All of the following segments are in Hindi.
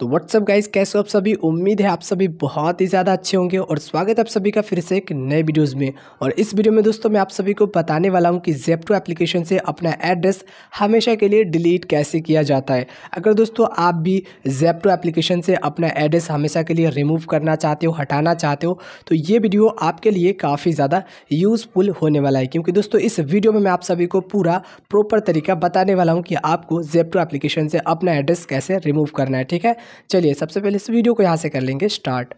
तो व्हाट्सअप गाइस कैसे हो आप सभी उम्मीद है आप सभी बहुत ही ज़्यादा अच्छे होंगे और स्वागत है आप सभी का फिर से एक नए वीडियोस में और इस वीडियो में दोस्तों मैं आप सभी को बताने वाला हूं कि जेप्टो एप्लीकेशन से अपना एड्रेस हमेशा के लिए डिलीट कैसे किया जाता है अगर दोस्तों आप भी जेप्टो एप्लीकेशन से अपना एड्रेस हमेशा के लिए रिमूव करना चाहते हो हटाना चाहते हो तो ये वीडियो आपके लिए काफ़ी ज़्यादा यूज़फुल होने वाला है क्योंकि दोस्तों इस वीडियो में मैं आप सभी को पूरा प्रॉपर तरीका बताने वाला हूँ कि आपको जेप्टो एप्लीकेशन से अपना एड्रेस कैसे रिमूव करना है ठीक है चलिए सबसे पहले इस वीडियो को यहाँ से कर लेंगे स्टार्ट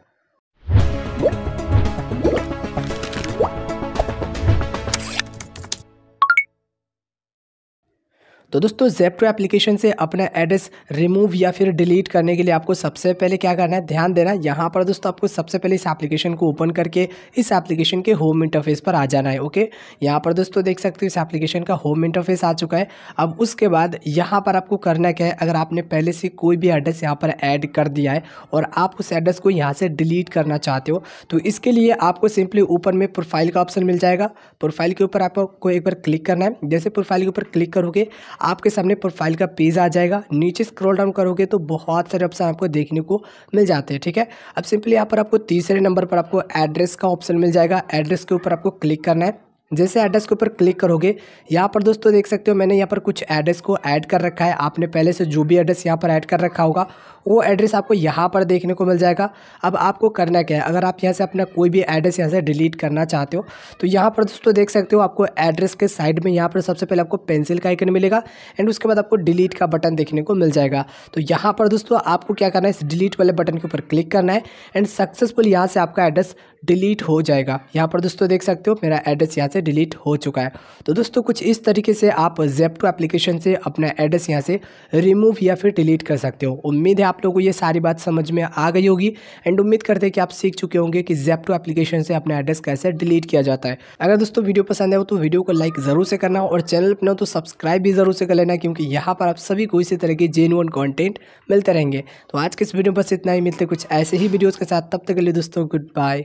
तो दोस्तों जेप्टो एप्लीकेशन से अपना एड्रेस रिमूव या फिर डिलीट करने के लिए आपको सबसे पहले क्या करना है ध्यान देना यहाँ पर दोस्तों आपको सबसे पहले इस एप्लीकेशन को ओपन करके इस एप्लीकेशन के होम इंटरफेस पर आ जाना है ओके यहाँ पर दोस्तों देख सकते हो इस एप्लीकेशन का होम इंटरफेस आ चुका है अब उसके बाद यहाँ पर आपको करना क्या है अगर आपने पहले से कोई भी एड्रेस यहाँ पर ऐड कर दिया है और आप उस एड्रेस को यहाँ से डिलीट करना चाहते हो तो इसके लिए आपको सिंपली ऊपर में प्रोफाइल का ऑप्शन मिल जाएगा प्रोफाइल के ऊपर आपको एक बार क्लिक करना है जैसे प्रोफाइल के ऊपर क्लिक करोगे आपके सामने प्रोफाइल का पेज आ जाएगा नीचे स्क्रॉल डाउन करोगे तो बहुत सारे ऑप्शन आपको देखने को मिल जाते हैं ठीक है अब सिंपली यहाँ पर आपको तीसरे नंबर पर आपको एड्रेस का ऑप्शन मिल जाएगा एड्रेस के ऊपर आपको क्लिक करना है जैसे एड्रेस के ऊपर क्लिक करोगे यहाँ पर दोस्तों देख सकते हो मैंने यहाँ पर कुछ एड्रेस को ऐड कर रखा है आपने पहले से जो भी एड्रेस यहाँ पर ऐड कर रखा होगा वो एड्रेस आपको यहाँ पर देखने को मिल जाएगा अब आपको करना क्या है अगर आप यहाँ से अपना कोई भी एड्रेस यहाँ से डिलीट करना चाहते हो तो यहाँ पर दोस्तों देख सकते हो आपको एड्रेस के साइड में यहाँ पर सबसे पहले आपको पेंसिल का आइकन मिलेगा एंड उसके बाद आपको डिलीट का बटन देखने को मिल जाएगा तो यहाँ पर दोस्तों आपको क्या करना है इस डिलीट वाले बटन के ऊपर क्लिक करना है एंड सक्सेसफुल यहाँ से आपका एड्रेस डिलीट हो जाएगा यहाँ पर दोस्तों देख सकते हो मेरा एड्रेस यहाँ से डिलीट हो चुका है तो दोस्तों कुछ इस तरीके से आप जेप्टो एप्लीकेशन से अपना एड्रेस यहाँ से रिमूव या फिर डिलीट कर सकते हो उम्मीद है आप लोगों को ये सारी बात समझ में आ गई होगी एंड उम्मीद करते हैं कि आप सीख चुके होंगे कि जेप्टो एप्लीकेशन से अपना एड्रेस कैसे डिलीट किया जाता है अगर दोस्तों वीडियो पसंद है तो वीडियो को लाइक ज़रूर से करना और चैनल पर तो सब्सक्राइब भी ज़रूर से कर लेना क्योंकि यहाँ पर आप सभी को इसी तरह के जेनुअन कॉन्टेंट मिलते रहेंगे तो आज के इस वीडियो बस इतना ही मिलते कुछ ऐसे ही वीडियोज़ के साथ तब तक के लिए दोस्तों गुड बाय